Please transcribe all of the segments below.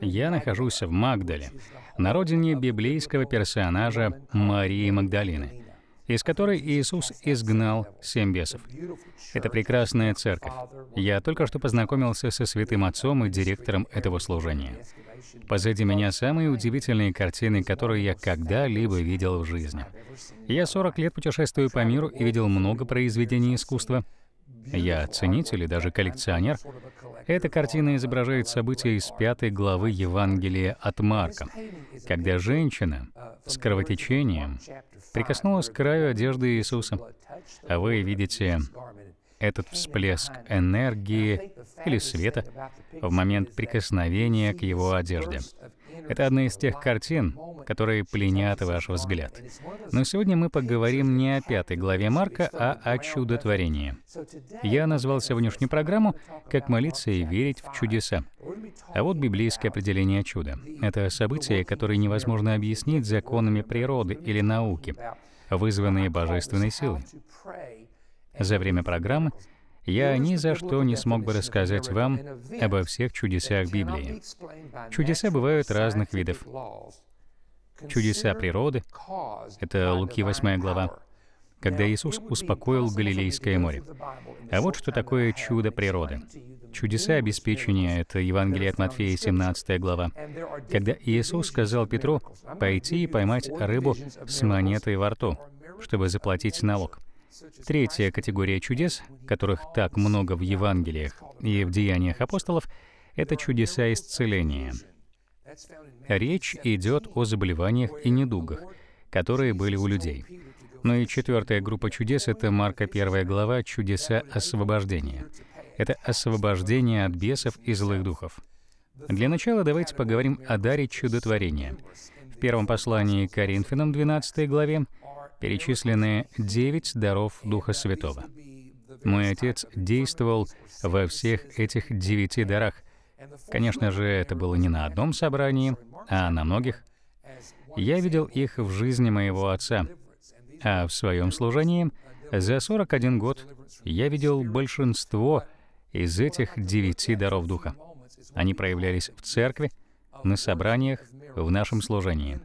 я нахожусь в Магдале, на родине библейского персонажа Марии Магдалины, из которой Иисус изгнал семь бесов. Это прекрасная церковь. Я только что познакомился со святым отцом и директором этого служения. Позади меня самые удивительные картины, которые я когда-либо видел в жизни. Я 40 лет путешествую по миру и видел много произведений искусства — я ценитель и даже коллекционер. Эта картина изображает события из пятой главы Евангелия от Марка, когда женщина с кровотечением прикоснулась к краю одежды Иисуса. А вы видите этот всплеск энергии или света в момент прикосновения к его одежде. Это одна из тех картин, которые пленят ваш взгляд. Но сегодня мы поговорим не о пятой главе Марка, а о чудотворении. Я назвал сегодняшнюю программу «Как молиться и верить в чудеса». А вот библейское определение чуда. Это событие, которое невозможно объяснить законами природы или науки, вызванные божественной силой. За время программы я ни за что не смог бы рассказать вам обо всех чудесах Библии. Чудеса бывают разных видов. Чудеса природы — это Луки 8 глава, когда Иисус успокоил Галилейское море. А вот что такое чудо природы. Чудеса обеспечения — это Евангелие от Матфея, 17 глава, когда Иисус сказал Петру пойти и поймать рыбу с монетой во рту, чтобы заплатить налог. Третья категория чудес, которых так много в Евангелиях и в Деяниях апостолов, это чудеса исцеления. Речь идет о заболеваниях и недугах, которые были у людей. Ну и четвертая группа чудес — это Марка 1 глава «Чудеса освобождения». Это освобождение от бесов и злых духов. Для начала давайте поговорим о даре чудотворения. В первом послании к Коринфянам 12 главе перечислены девять даров Духа Святого. Мой отец действовал во всех этих девяти дарах. Конечно же, это было не на одном собрании, а на многих. Я видел их в жизни моего отца, а в своем служении за 41 год я видел большинство из этих девяти даров Духа. Они проявлялись в церкви, на собраниях, в нашем служении.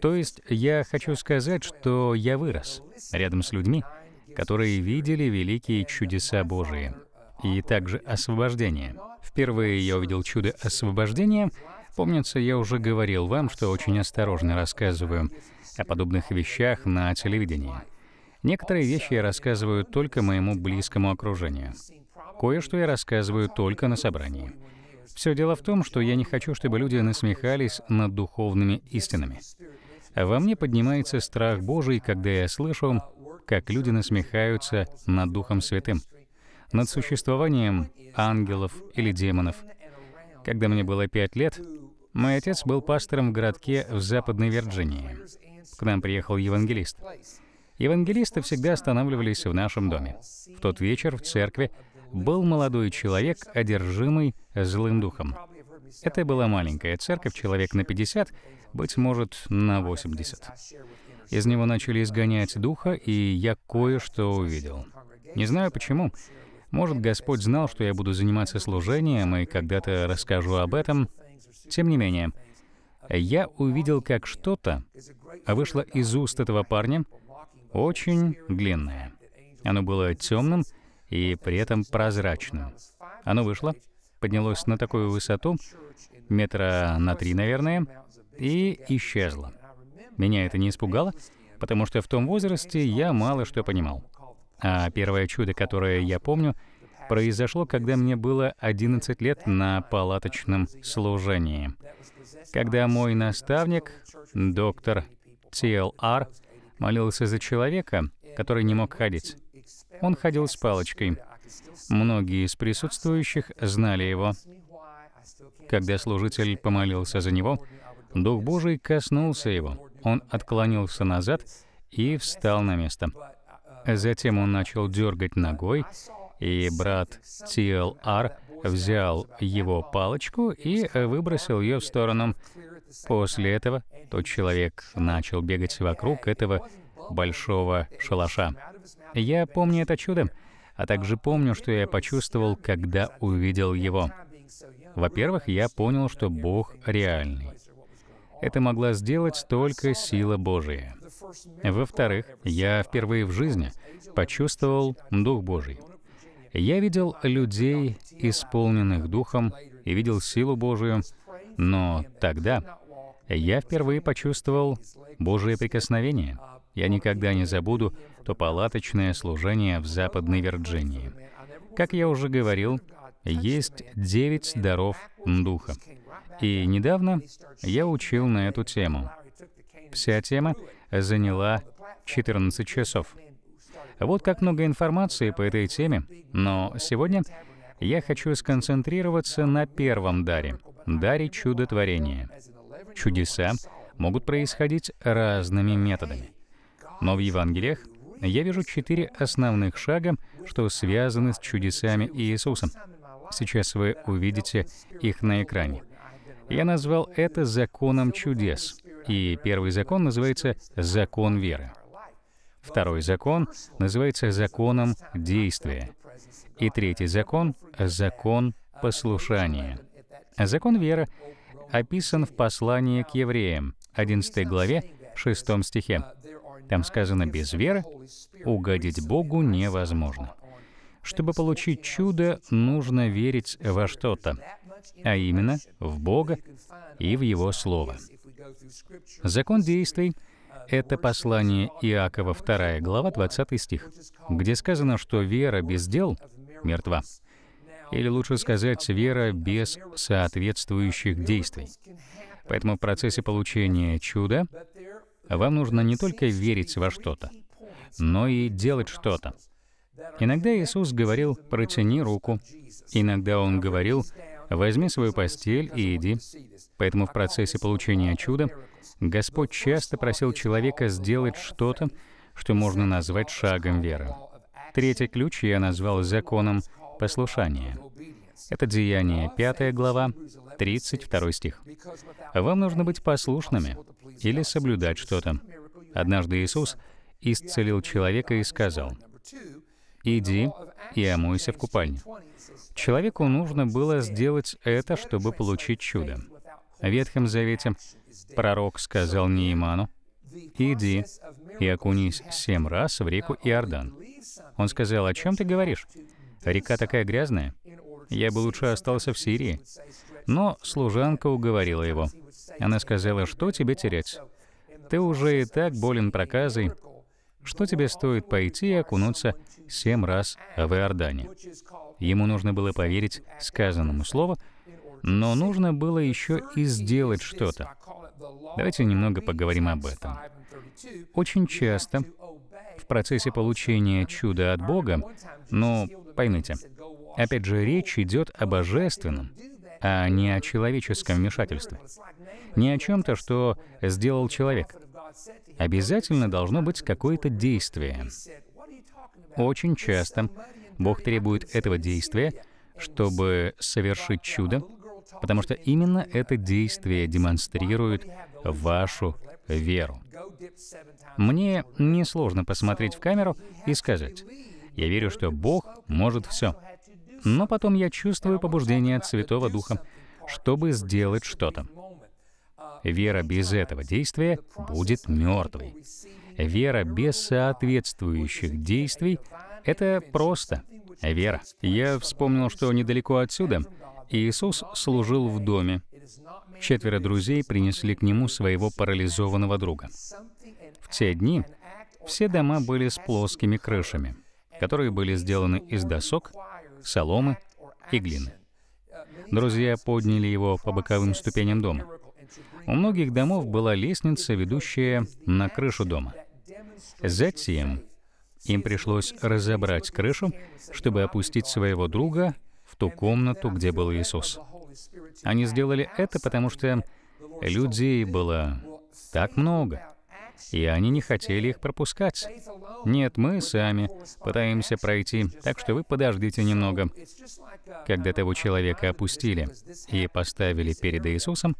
То есть я хочу сказать, что я вырос рядом с людьми, которые видели великие чудеса Божии и также освобождение. Впервые я увидел чудо освобождения. Помнится, я уже говорил вам, что очень осторожно рассказываю о подобных вещах на телевидении. Некоторые вещи я рассказываю только моему близкому окружению. Кое-что я рассказываю только на собрании. Все дело в том, что я не хочу, чтобы люди насмехались над духовными истинами. А во мне поднимается страх Божий, когда я слышу, как люди насмехаются над Духом Святым, над существованием ангелов или демонов. Когда мне было пять лет, мой отец был пастором в городке в Западной Вирджинии. К нам приехал евангелист. Евангелисты всегда останавливались в нашем доме. В тот вечер в церкви был молодой человек, одержимый злым духом. Это была маленькая церковь, человек на 50, быть может, на 80. Из него начали изгонять духа, и я кое-что увидел. Не знаю почему. Может, Господь знал, что я буду заниматься служением, и когда-то расскажу об этом. Тем не менее, я увидел, как что-то вышло из уст этого парня, очень длинное. Оно было темным и при этом прозрачным. Оно вышло, поднялось на такую высоту, метра на три, наверное, и исчезло. Меня это не испугало, потому что в том возрасте я мало что понимал. А первое чудо, которое я помню, произошло, когда мне было 11 лет на палаточном служении. Когда мой наставник, доктор Т.Л.Р., молился за человека, который не мог ходить. Он ходил с палочкой. Многие из присутствующих знали его. Когда служитель помолился за него, Дух Божий коснулся его. Он отклонился назад и встал на место. Затем он начал дергать ногой, и брат TLR взял его палочку и выбросил ее в сторону. После этого тот человек начал бегать вокруг этого большого шалаша. Я помню это чудо а также помню, что я почувствовал, когда увидел Его. Во-первых, я понял, что Бог реальный. Это могла сделать только сила Божия. Во-вторых, я впервые в жизни почувствовал Дух Божий. Я видел людей, исполненных Духом, и видел силу Божию, но тогда я впервые почувствовал Божие прикосновение — я никогда не забуду то палаточное служение в Западной Вирджинии. Как я уже говорил, есть девять даров Духа. И недавно я учил на эту тему. Вся тема заняла 14 часов. Вот как много информации по этой теме, но сегодня я хочу сконцентрироваться на первом даре — даре чудотворения. Чудеса могут происходить разными методами. Но в Евангелиях я вижу четыре основных шага, что связаны с чудесами Иисуса. Сейчас вы увидите их на экране. Я назвал это законом чудес. И первый закон называется «закон веры». Второй закон называется законом действия. И третий закон — закон послушания. Закон веры описан в послании к евреям, 11 главе, 6 стихе. Там сказано, без веры угодить Богу невозможно. Чтобы получить чудо, нужно верить во что-то, а именно в Бога и в Его Слово. Закон действий — это послание Иакова 2 глава 20 стих, где сказано, что вера без дел мертва. Или лучше сказать, вера без соответствующих действий. Поэтому в процессе получения чуда а вам нужно не только верить во что-то, но и делать что-то. Иногда Иисус говорил «протяни руку», иногда Он говорил «возьми свою постель и иди». Поэтому в процессе получения чуда Господь часто просил человека сделать что-то, что можно назвать шагом веры. Третий ключ я назвал законом послушания. Это Деяние 5 глава, 32 стих. Вам нужно быть послушными или соблюдать что-то. Однажды Иисус исцелил человека и сказал, «Иди и омойся в купальне». Человеку нужно было сделать это, чтобы получить чудо. В Ветхом Завете пророк сказал Неиману, «Иди и окунись семь раз в реку Иордан». Он сказал, «О чем ты говоришь? Река такая грязная, я бы лучше остался в Сирии. Но служанка уговорила его. Она сказала, что тебе терять? Ты уже и так болен проказой. Что тебе стоит пойти и окунуться семь раз в Иордане? Ему нужно было поверить сказанному слову, но нужно было еще и сделать что-то. Давайте немного поговорим об этом. Очень часто в процессе получения чуда от Бога, но поймите, Опять же, речь идет о божественном, а не о человеческом вмешательстве. Не о чем-то, что сделал человек. Обязательно должно быть какое-то действие. Очень часто Бог требует этого действия, чтобы совершить чудо, потому что именно это действие демонстрирует вашу веру. Мне несложно посмотреть в камеру и сказать, я верю, что Бог может все. Но потом я чувствую побуждение от Святого Духа, чтобы сделать что-то. Вера без этого действия будет мертвой. Вера без соответствующих действий — это просто вера. Я вспомнил, что недалеко отсюда Иисус служил в доме. Четверо друзей принесли к нему своего парализованного друга. В те дни все дома были с плоскими крышами, которые были сделаны из досок соломы и глины. Друзья подняли его по боковым ступеням дома. У многих домов была лестница, ведущая на крышу дома. Затем им пришлось разобрать крышу, чтобы опустить своего друга в ту комнату, где был Иисус. Они сделали это, потому что людей было так много, и они не хотели их пропускать. Нет, мы сами пытаемся пройти, так что вы подождите немного. Когда того человека опустили и поставили перед Иисусом,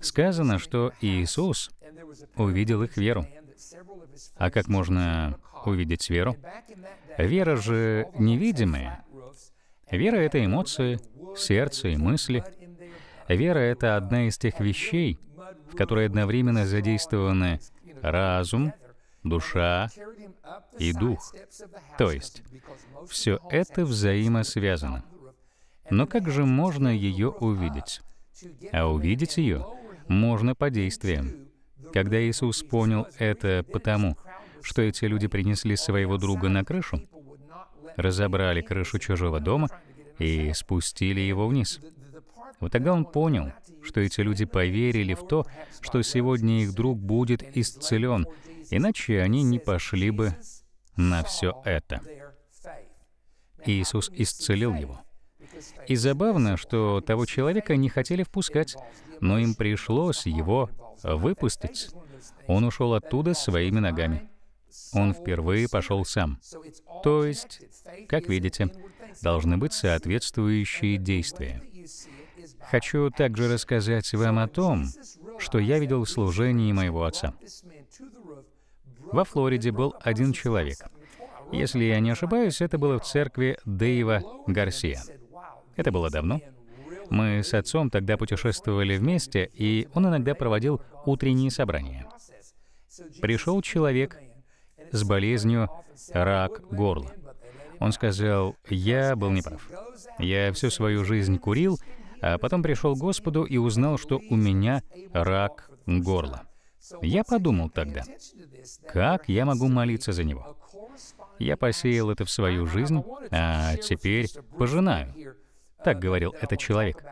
сказано, что Иисус увидел их веру. А как можно увидеть веру? Вера же невидимая. Вера — это эмоции, сердце и мысли. Вера — это одна из тех вещей, в которой одновременно задействованы разум, душа и дух. То есть, все это взаимосвязано. Но как же можно ее увидеть? А увидеть ее можно по действиям. Когда Иисус понял это потому, что эти люди принесли своего друга на крышу, разобрали крышу чужого дома и спустили его вниз. Вот тогда он понял, что эти люди поверили в то, что сегодня их друг будет исцелен, иначе они не пошли бы на все это. Иисус исцелил его. И забавно, что того человека не хотели впускать, но им пришлось его выпустить. Он ушел оттуда своими ногами. Он впервые пошел сам. То есть, как видите, должны быть соответствующие действия. Хочу также рассказать вам о том, что я видел в служении моего отца. Во Флориде был один человек. Если я не ошибаюсь, это было в церкви Дэйва Гарсия. Это было давно. Мы с отцом тогда путешествовали вместе, и он иногда проводил утренние собрания. Пришел человек с болезнью рак горла. Он сказал, я был неправ. Я всю свою жизнь курил, а потом пришел к Господу и узнал, что у меня рак горла. Я подумал тогда, как я могу молиться за него? Я посеял это в свою жизнь, а теперь пожинаю. Так говорил этот человек.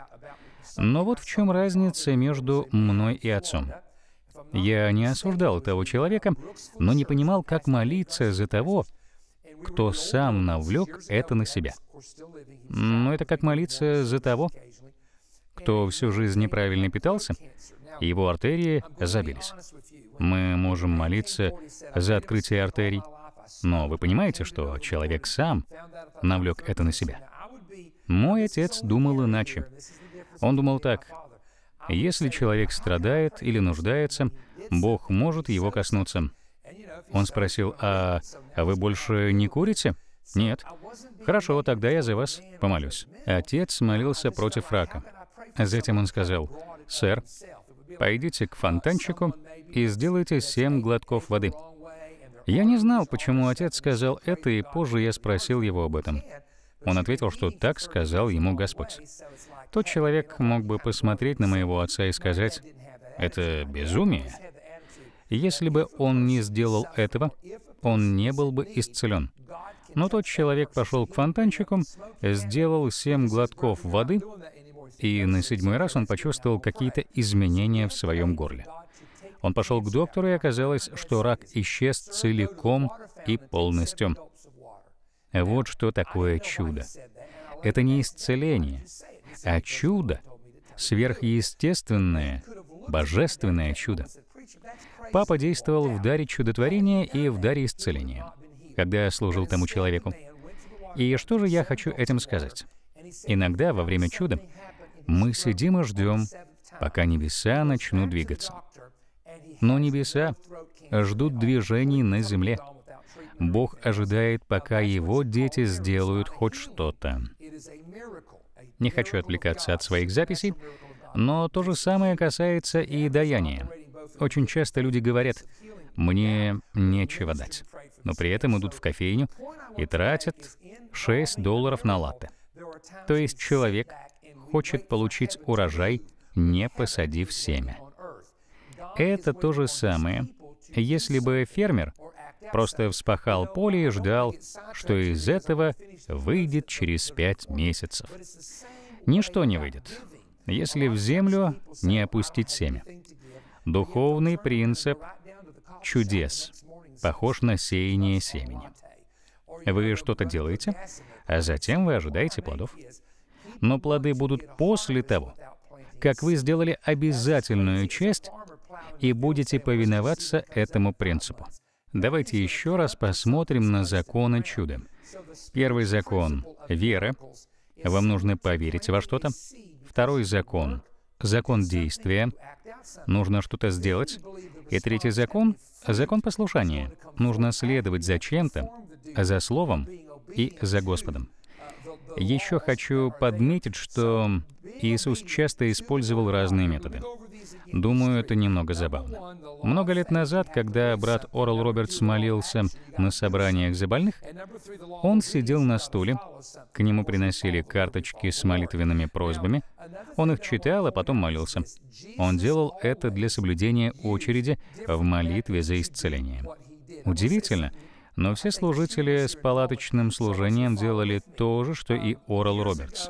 Но вот в чем разница между мной и отцом. Я не осуждал того человека, но не понимал, как молиться за того, кто сам навлек это на себя. Но это как молиться за того, кто всю жизнь неправильно питался, его артерии забились. Мы можем молиться за открытие артерий, но вы понимаете, что человек сам навлек это на себя. Мой отец думал иначе. Он думал так, если человек страдает или нуждается, Бог может его коснуться. Он спросил, а вы больше не курите? Нет. Хорошо, тогда я за вас помолюсь. Отец молился против рака. Затем он сказал, «Сэр, пойдите к фонтанчику и сделайте семь глотков воды». Я не знал, почему отец сказал это, и позже я спросил его об этом. Он ответил, что так сказал ему Господь. Тот человек мог бы посмотреть на моего отца и сказать, «Это безумие». Если бы он не сделал этого, он не был бы исцелен. Но тот человек пошел к фонтанчику, сделал семь глотков воды и на седьмой раз он почувствовал какие-то изменения в своем горле. Он пошел к доктору, и оказалось, что рак исчез целиком и полностью. Вот что такое чудо. Это не исцеление, а чудо, сверхъестественное, божественное чудо. Папа действовал в даре чудотворения и в даре исцеления, когда я служил тому человеку. И что же я хочу этим сказать? Иногда во время чуда мы сидим и ждем, пока небеса начнут двигаться. Но небеса ждут движений на земле. Бог ожидает, пока его дети сделают хоть что-то. Не хочу отвлекаться от своих записей, но то же самое касается и даяния. Очень часто люди говорят, «Мне нечего дать», но при этом идут в кофейню и тратят 6 долларов на латте. То есть человек хочет получить урожай, не посадив семя. Это то же самое, если бы фермер просто вспахал поле и ждал, что из этого выйдет через пять месяцев. Ничто не выйдет, если в землю не опустить семя. Духовный принцип чудес похож на сеяние семени. Вы что-то делаете, а затем вы ожидаете плодов но плоды будут после того, как вы сделали обязательную часть и будете повиноваться этому принципу. Давайте еще раз посмотрим на законы чуда. Первый закон — вера. Вам нужно поверить во что-то. Второй закон — закон действия. Нужно что-то сделать. И третий закон — закон послушания. Нужно следовать за чем-то, за словом и за Господом. Еще хочу подметить, что Иисус часто использовал разные методы. Думаю, это немного забавно. Много лет назад, когда брат Орл Робертс молился на собраниях за больных, он сидел на стуле, к нему приносили карточки с молитвенными просьбами, он их читал, а потом молился. Он делал это для соблюдения очереди в молитве за исцеление. Удивительно, но все служители с палаточным служением делали то же, что и Орел Робертс.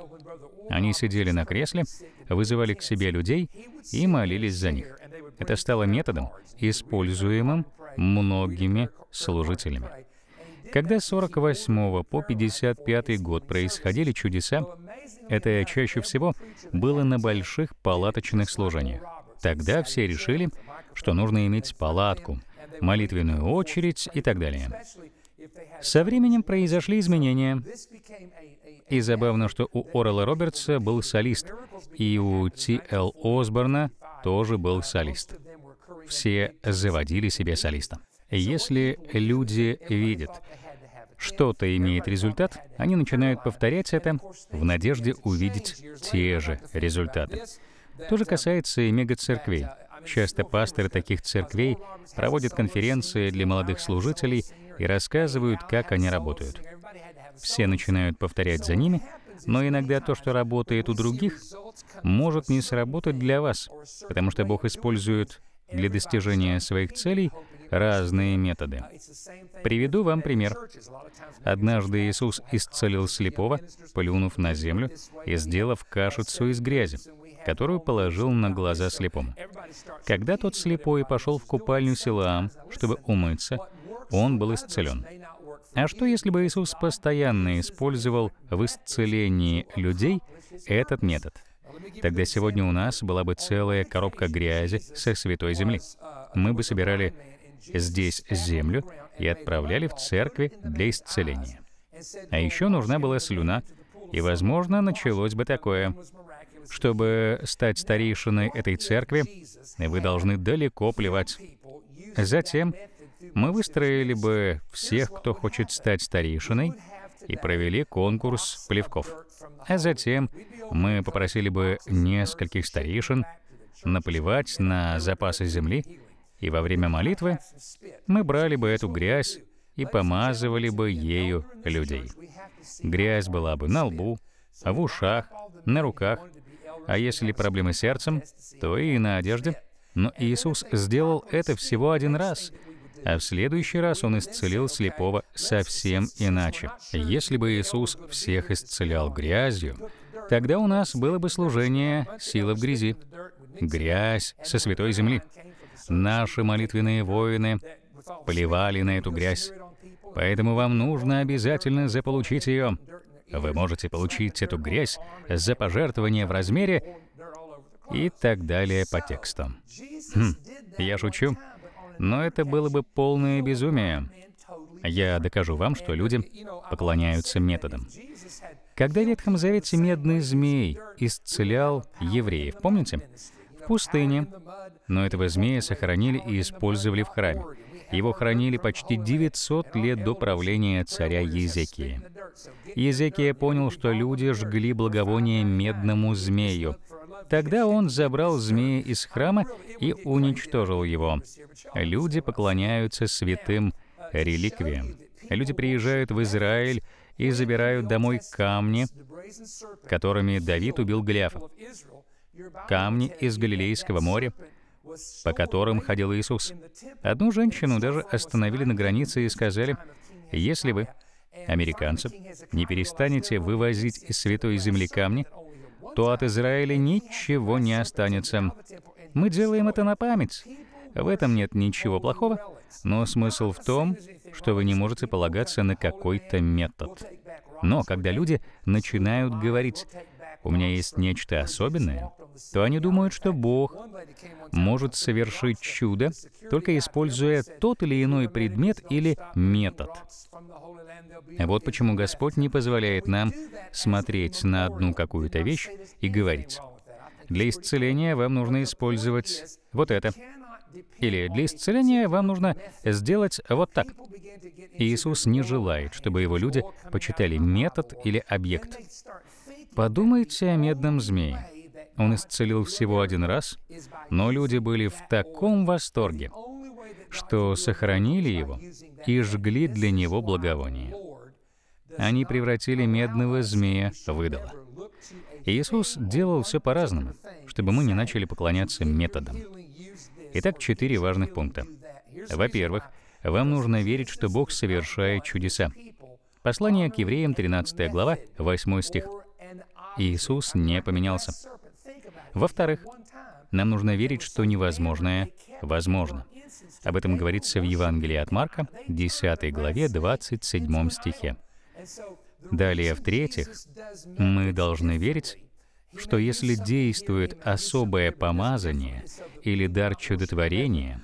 Они сидели на кресле, вызывали к себе людей и молились за них. Это стало методом, используемым многими служителями. Когда с 48 по 55 год происходили чудеса, это чаще всего было на больших палаточных служениях. Тогда все решили, что нужно иметь палатку — молитвенную очередь и так далее. Со временем произошли изменения. И забавно, что у Орела Робертса был солист, и у Ти Л. Осборна тоже был солист. Все заводили себе солиста. Если люди видят, что-то имеет результат, они начинают повторять это в надежде увидеть те же результаты. То же касается и мегацерквей. Часто пасторы таких церквей проводят конференции для молодых служителей и рассказывают, как они работают. Все начинают повторять за ними, но иногда то, что работает у других, может не сработать для вас, потому что Бог использует для достижения своих целей разные методы. Приведу вам пример. Однажды Иисус исцелил слепого, плюнув на землю и сделав кашицу из грязи которую положил на глаза слепому. Когда тот слепой пошел в купальню Силаам, чтобы умыться, он был исцелен. А что если бы Иисус постоянно использовал в исцелении людей этот метод? Тогда сегодня у нас была бы целая коробка грязи со святой земли. Мы бы собирали здесь землю и отправляли в церкви для исцеления. А еще нужна была слюна, и, возможно, началось бы такое. Чтобы стать старейшиной этой церкви, вы должны далеко плевать. Затем мы выстроили бы всех, кто хочет стать старейшиной, и провели конкурс плевков. А затем мы попросили бы нескольких старейшин наплевать на запасы земли, и во время молитвы мы брали бы эту грязь и помазывали бы ею людей. Грязь была бы на лбу, в ушах, на руках а если проблемы с сердцем, то и на одежде. Но Иисус сделал это всего один раз, а в следующий раз Он исцелил слепого совсем иначе. Если бы Иисус всех исцелял грязью, тогда у нас было бы служение «Сила в грязи», грязь со святой земли. Наши молитвенные воины плевали на эту грязь, поэтому вам нужно обязательно заполучить ее. Вы можете получить эту грязь за пожертвование в размере и так далее по текстам. Хм, я шучу, но это было бы полное безумие. Я докажу вам, что люди поклоняются методам. Когда в Ветхом Завете медный змей исцелял евреев, помните? В пустыне, но этого змея сохранили и использовали в храме. Его хранили почти 900 лет до правления царя Езекии. Езекия понял, что люди жгли благовоние медному змею. Тогда он забрал змея из храма и уничтожил его. Люди поклоняются святым реликвиям. Люди приезжают в Израиль и забирают домой камни, которыми Давид убил Голиафа. Камни из Галилейского моря — по которым ходил Иисус. Одну женщину даже остановили на границе и сказали, «Если вы, американцы, не перестанете вывозить из святой земли камни, то от Израиля ничего не останется. Мы делаем это на память. В этом нет ничего плохого, но смысл в том, что вы не можете полагаться на какой-то метод. Но когда люди начинают говорить у меня есть нечто особенное, то они думают, что Бог может совершить чудо, только используя тот или иной предмет или метод. Вот почему Господь не позволяет нам смотреть на одну какую-то вещь и говорить, для исцеления вам нужно использовать вот это. Или для исцеления вам нужно сделать вот так. Иисус не желает, чтобы его люди почитали метод или объект. Подумайте о медном змее. Он исцелил всего один раз, но люди были в таком восторге, что сохранили его и жгли для него благовоние. Они превратили медного змея в идола. Иисус делал все по-разному, чтобы мы не начали поклоняться методам. Итак, четыре важных пункта. Во-первых, вам нужно верить, что Бог совершает чудеса. Послание к евреям, 13 глава, 8 стих. Иисус не поменялся. Во-вторых, нам нужно верить, что невозможное возможно. Об этом говорится в Евангелии от Марка, 10 главе, 27 стихе. Далее, в-третьих, мы должны верить, что если действует особое помазание или дар чудотворения,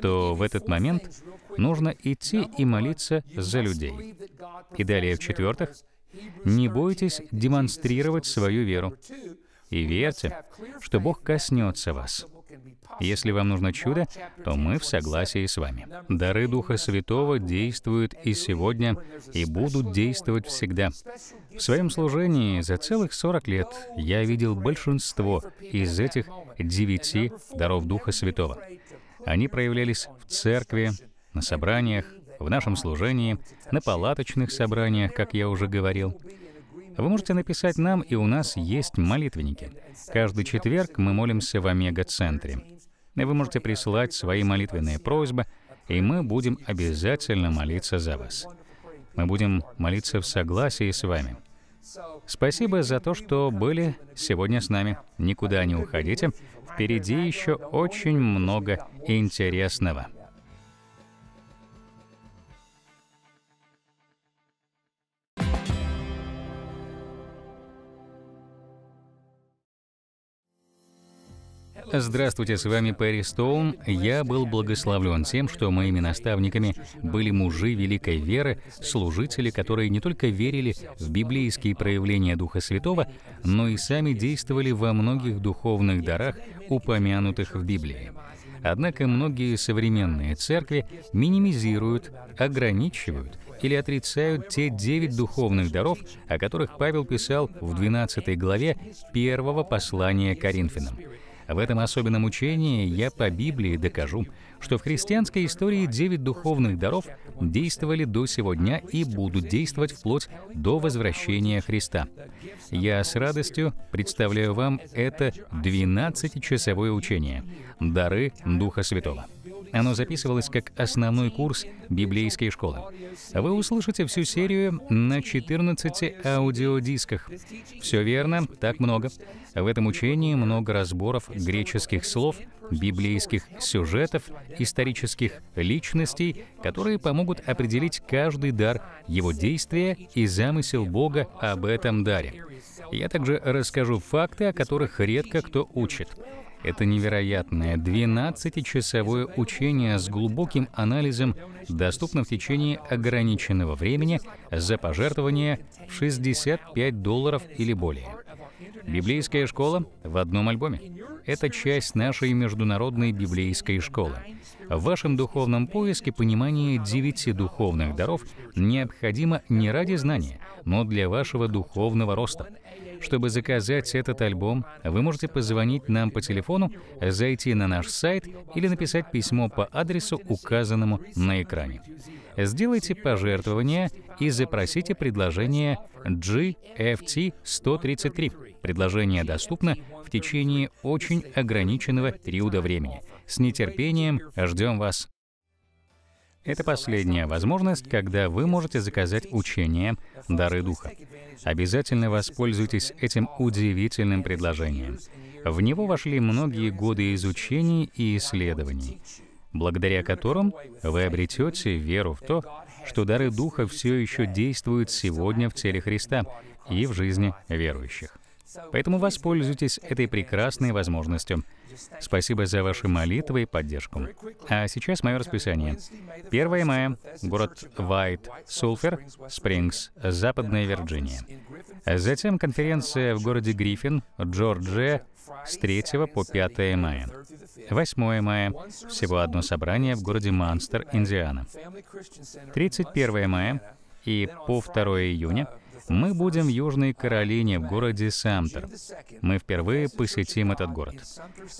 то в этот момент нужно идти и молиться за людей. И далее, в-четвертых, не бойтесь демонстрировать свою веру. И верьте, что Бог коснется вас. Если вам нужно чудо, то мы в согласии с вами. Дары Духа Святого действуют и сегодня, и будут действовать всегда. В своем служении за целых 40 лет я видел большинство из этих девяти даров Духа Святого. Они проявлялись в церкви, на собраниях, в нашем служении, на палаточных собраниях, как я уже говорил. Вы можете написать нам, и у нас есть молитвенники. Каждый четверг мы молимся в Омега-центре. Вы можете присылать свои молитвенные просьбы, и мы будем обязательно молиться за вас. Мы будем молиться в согласии с вами. Спасибо за то, что были сегодня с нами. Никуда не уходите. Впереди еще очень много интересного. Здравствуйте, с вами Перри Стоун. Я был благословлен тем, что моими наставниками были мужи великой веры, служители, которые не только верили в библейские проявления Духа Святого, но и сами действовали во многих духовных дарах, упомянутых в Библии. Однако многие современные церкви минимизируют, ограничивают или отрицают те девять духовных даров, о которых Павел писал в 12 главе первого послания Коринфянам. В этом особенном учении я по Библии докажу, что в христианской истории девять духовных даров действовали до сего дня и будут действовать вплоть до возвращения Христа. Я с радостью представляю вам это 12-часовое учение «Дары Духа Святого». Оно записывалось как основной курс библейской школы. Вы услышите всю серию на 14 аудиодисках. Все верно, так много. В этом учении много разборов греческих слов, библейских сюжетов, исторических личностей, которые помогут определить каждый дар, его действия и замысел Бога об этом даре. Я также расскажу факты, о которых редко кто учит. Это невероятное 12-часовое учение с глубоким анализом доступно в течение ограниченного времени за пожертвование 65 долларов или более. Библейская школа в одном альбоме. Это часть нашей международной библейской школы. В вашем духовном поиске понимание девяти духовных даров необходимо не ради знания, но для вашего духовного роста. Чтобы заказать этот альбом, вы можете позвонить нам по телефону, зайти на наш сайт или написать письмо по адресу, указанному на экране. Сделайте пожертвование и запросите предложение GFT 133. Предложение доступно в течение очень ограниченного периода времени. С нетерпением ждем вас! Это последняя возможность, когда вы можете заказать учение «Дары Духа». Обязательно воспользуйтесь этим удивительным предложением. В него вошли многие годы изучений и исследований, благодаря которым вы обретете веру в то, что дары Духа все еще действуют сегодня в теле Христа и в жизни верующих. Поэтому воспользуйтесь этой прекрасной возможностью — Спасибо за ваши молитвы и поддержку. А сейчас мое расписание. 1 мая, город Вайт, Сулфер, Спрингс, Западная Вирджиния. Затем конференция в городе Гриффин, Джорджия, с 3 по 5 мая. 8 мая — всего одно собрание в городе Манстер, Индиана. 31 мая и по 2 июня — мы будем в Южной Каролине, в городе Самтер. Мы впервые посетим этот город.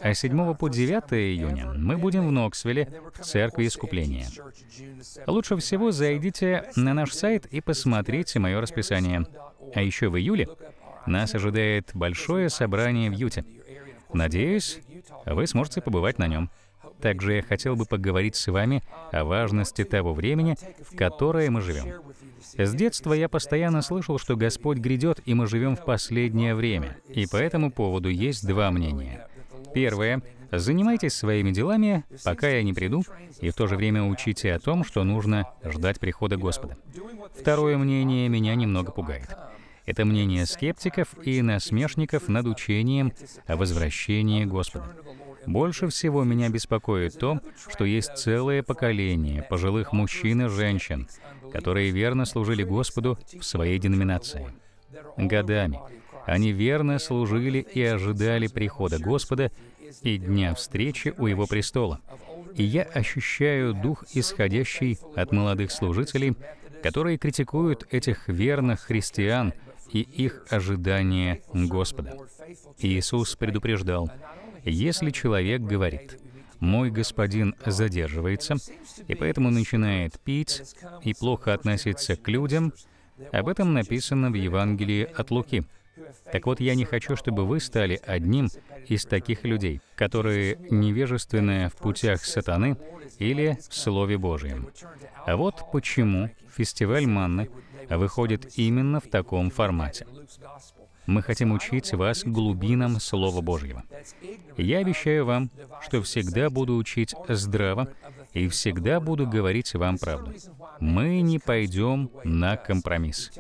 А 7 по 9 июня мы будем в Ноксвилле, в Церкви Искупления. Лучше всего зайдите на наш сайт и посмотрите мое расписание. А еще в июле нас ожидает большое собрание в Юте. Надеюсь, вы сможете побывать на нем. Также я хотел бы поговорить с вами о важности того времени, в которое мы живем. С детства я постоянно слышал, что Господь грядет, и мы живем в последнее время. И по этому поводу есть два мнения. Первое. Занимайтесь своими делами, пока я не приду, и в то же время учите о том, что нужно ждать прихода Господа. Второе мнение меня немного пугает. Это мнение скептиков и насмешников над учением о возвращении Господа. Больше всего меня беспокоит то, что есть целое поколение пожилых мужчин и женщин, которые верно служили Господу в своей деноминации. Годами они верно служили и ожидали прихода Господа и дня встречи у Его престола. И я ощущаю дух, исходящий от молодых служителей, которые критикуют этих верных христиан и их ожидания Господа. Иисус предупреждал, если человек говорит, мой господин задерживается, и поэтому начинает пить и плохо относиться к людям, об этом написано в Евангелии от Луки. Так вот, я не хочу, чтобы вы стали одним из таких людей, которые невежественны в путях сатаны или в Слове Божьем. А вот почему фестиваль манны выходит именно в таком формате. Мы хотим учить вас глубинам Слова Божьего. Я обещаю вам, что всегда буду учить здраво и всегда буду говорить вам правду. Мы не пойдем на компромисс.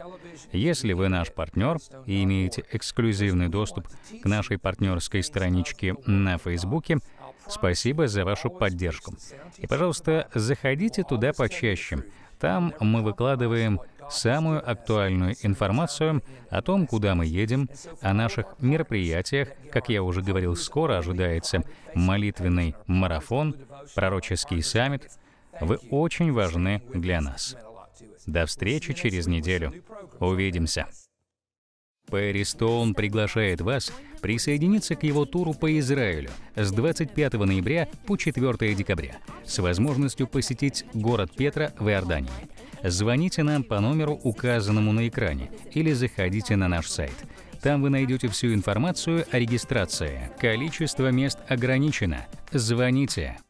Если вы наш партнер и имеете эксклюзивный доступ к нашей партнерской страничке на Фейсбуке, спасибо за вашу поддержку. И, пожалуйста, заходите туда почаще. Там мы выкладываем самую актуальную информацию о том, куда мы едем, о наших мероприятиях, как я уже говорил, скоро ожидается молитвенный марафон, пророческий саммит. Вы очень важны для нас. До встречи через неделю. Увидимся. Пэри Стоун приглашает вас присоединиться к его туру по Израилю с 25 ноября по 4 декабря с возможностью посетить город Петра в Иордании звоните нам по номеру, указанному на экране, или заходите на наш сайт. Там вы найдете всю информацию о регистрации. Количество мест ограничено. Звоните!